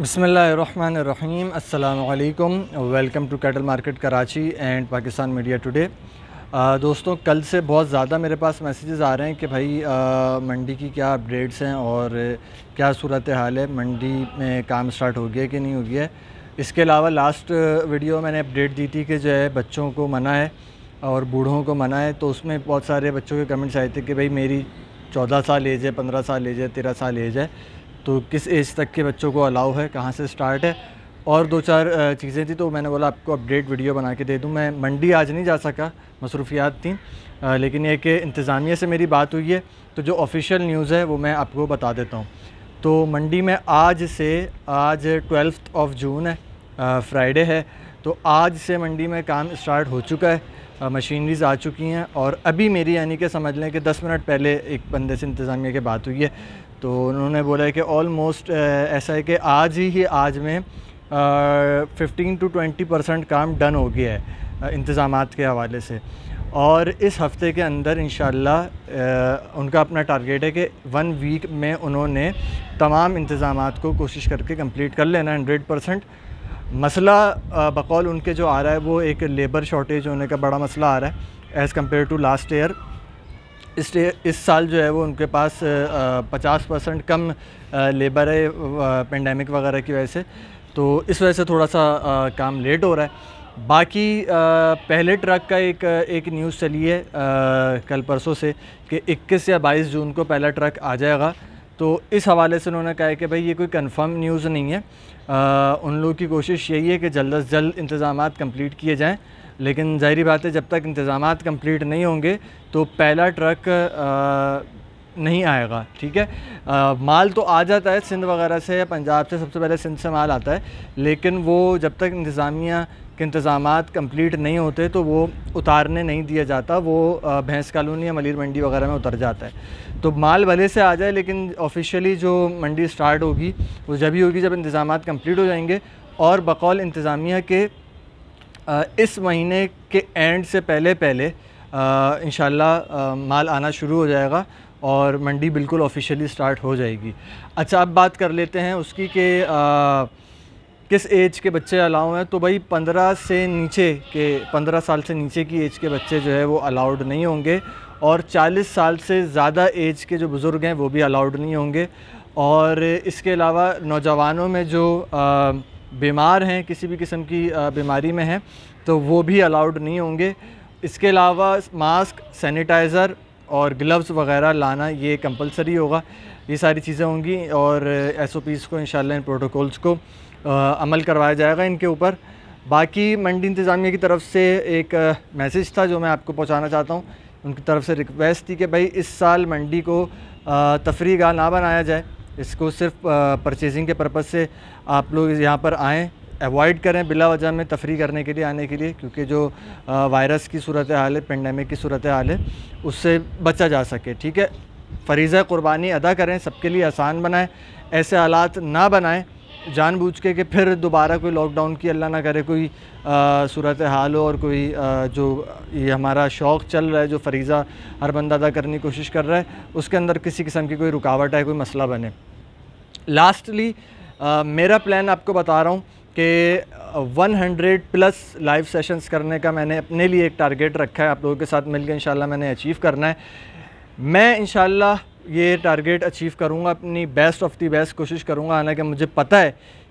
बसमीम अल्लाम welcome to cattle market Karachi and Pakistan media today दोस्तों कल से बहुत ज़्यादा मेरे पास मैसेजेस आ रहे हैं कि भाई आ, मंडी की क्या अपडेट्स हैं और क्या सूरत हाल है मंडी में काम स्टार्ट हो गया कि नहीं हो गया इसके अलावा लास्ट वीडियो मैंने अपडेट दी थी कि जो है बच्चों को मना है और बूढ़ों को मना है तो उसमें बहुत सारे बच्चों के कमेंट्स आए थे कि भाई मेरी चौदह साल एज है पंद्रह साल एज है तेरह साल एज है तो किस एज तक के बच्चों को अलाउ है कहाँ से स्टार्ट है और दो चार चीज़ें थी तो मैंने बोला आपको अपडेट वीडियो बना के दे दूँ मैं मंडी आज नहीं जा सका मसरूफियात थी लेकिन ये कि इंतज़ामिया से मेरी बात हुई है तो जो ऑफिशियल न्यूज़ है वो मैं आपको बता देता हूँ तो मंडी में आज से आज ट्वेल्थ ऑफ जून है फ्राइडे है तो आज से मंडी में काम स्टार्ट हो चुका है मशीनरीज आ चुकी हैं और अभी मेरी यानी कि समझ लें कि 10 मिनट पहले एक बंदे से इंतज़ामिया के बात हुई है तो उन्होंने बोला है कि ऑलमोस्ट ऐसा है कि आज ही ही आज में फ़िफ्टीन टू ट्वेंटी परसेंट काम डन हो गया है इंतज़ाम के हवाले से और इस हफ़्ते के अंदर इन उनका अपना टारगेट है कि वन वीक में उन्होंने तमाम इंतज़ाम को कोशिश करके कंप्लीट कर लेना हंड्रेड परसेंट मसला बकौल उनके जो आ रहा है वो एक लेबर शॉर्टेज होने का बड़ा मसला आ रहा है as compare to last year इस इस साल जो है वो उनके पास पचास परसेंट कम लेबर है पेंडेमिक वगैरह की वजह से तो इस वजह से थोड़ा सा काम लेट हो रहा है बाकी पहले ट्रक का एक एक न्यूज़ चली है कल परसों से कि 21 या 22 जून को पहला ट्रक आ जाएगा तो इस हवाले से उन्होंने कहा है कि भाई ये कोई कंफर्म न्यूज़ नहीं है आ, उन लोगों की कोशिश यही है कि जल्द अज जल्द इंतज़ाम कंप्लीट किए जाएँ लेकिन ज़ाहरी बात है जब तक इंतज़ाम कम्प्लीट नहीं होंगे तो पहला ट्रक आ, नहीं आएगा ठीक है आ, माल तो आ जाता है सिंध वगैरह से या पंजाब से सबसे पहले सिंध से माल आता है लेकिन वो जब तक इंतज़ामिया के इंतज़ाम कम्प्लीट नहीं होते तो वो उतारने नहीं दिया जाता वो भैंस कॉलोनी या मलिर मंडी वगैरह में उतर जाता है तो माल भले से आ जाए लेकिन ऑफिशियली जो मंडी स्टार्ट होगी वो जब ही होगी जब इंतज़ाम कम्प्लीट हो जाएंगे और बकौल इंतज़ामिया के इस महीने के एंड से पहले पहले इन माल आना शुरू हो जाएगा और मंडी बिल्कुल ऑफिशियली स्टार्ट हो जाएगी अच्छा अब बात कर लेते हैं उसकी के किस एज के बच्चे अलाउ हैं तो भाई पंद्रह से नीचे के पंद्रह साल से नीचे की एज के बच्चे जो है वो अलाउड नहीं होंगे और चालीस साल से ज़्यादा एज के जो बुज़ुर्ग हैं वो भी अलाउड नहीं होंगे और इसके अलावा नौजवानों में जो आ, बीमार हैं किसी भी किस्म की बीमारी में हैं तो वो भी अलाउड नहीं होंगे इसके अलावा मास्क सैनिटाइज़र और ग्लव्स वगैरह लाना ये कंपलसरी होगा ये सारी चीज़ें होंगी और एस ओ पीज़ को इन इन प्रोटोकॉल्स को आ, अमल करवाया जाएगा इनके ऊपर बाकी मंडी इंतज़ामिया की तरफ से एक मैसेज था जो मैं आपको पहुंचाना चाहता हूं उनकी तरफ से रिक्वेस्ट थी कि भाई इस साल मंडी को तफरी गाह ना बनाया जाए इसको सिर्फ परचेजिंग के पर्पज़ से आप लोग यहाँ पर आएँ अवॉइड करें बिला वजह में तफरी करने के लिए आने के लिए क्योंकि जो वायरस की सूरत हाल है पेंडेमिक की सूरत हाल है उससे बचा जा सके ठीक है फरीजा क़ुरबानी अदा करें सबके लिए आसान बनाएं ऐसे हालात ना बनाएं जानबूझ के कि फिर दोबारा कोई लॉकडाउन की अल्लाह ना करे कोई सूरत हाल हो और कोई आ, जो ये हमारा शौक़ चल रहा है जो फरीज़ा हर बंदा अदा करने की कोशिश कर रहा है उसके अंदर किसी किस्म की कोई रुकावट है कोई मसला बने लास्टली मेरा प्लान आपको बता रहा हूँ कि 100 प्लस लाइव सेशंस करने का मैंने अपने लिए एक टारगेट रखा है आप लोगों के साथ मिलकर इंशाल्लाह मैंने अचीव करना है मैं इंशाल्लाह ये टारगेट अचीव करूँगा अपनी बेस्ट ऑफ दी बेस्ट कोशिश करूँगा हालांकि मुझे पता है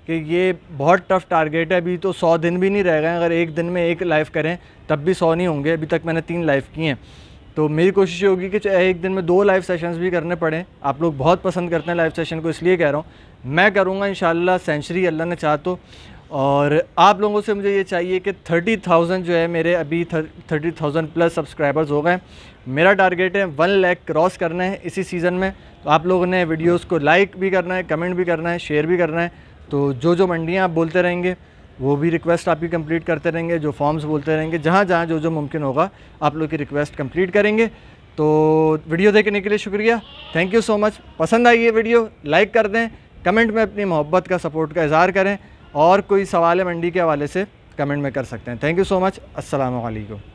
कि ये बहुत टफ टारगेट है अभी तो सौ दिन भी नहीं रह गए अगर एक दिन में एक लाइव करें तब भी सौ नहीं होंगे अभी तक मैंने तीन लाइव किए हैं तो मेरी कोशिश ये होगी कि चाहे एक दिन में दो लाइव सेशंस भी करने पड़े आप लोग बहुत पसंद करते हैं लाइव सेशन को इसलिए कह रहा हूँ मैं करूँगा इन सेंचुरी अल्लाह ने चाह तो और आप लोगों से मुझे ये चाहिए कि थर्टी थाउजेंड जो है मेरे अभी थर्टी थाउजेंड प्लस सब्सक्राइबर्स हो गए मेरा टारगेट है वन लैक क्रॉस करना है इसी सीज़न में तो आप लोगों ने वीडियोस को लाइक भी करना है कमेंट भी करना है शेयर भी करना है तो जो जो मंडियाँ आप बोलते रहेंगे वो भी रिक्वेस्ट आपकी कंप्लीट करते रहेंगे जो फॉर्म्स बोलते रहेंगे जहाँ जहाँ जो जो मुमकिन होगा आप लोग की रिक्वेस्ट कंप्लीट करेंगे तो वीडियो देखने के लिए शुक्रिया थैंक यू सो मच पसंद आई ये वीडियो लाइक कर दें कमेंट में अपनी मोहब्बत का सपोर्ट का इजहार करें और कोई सवाल है मंडी के हवाले से कमेंट में कर सकते हैं थैंक यू सो मच असलकम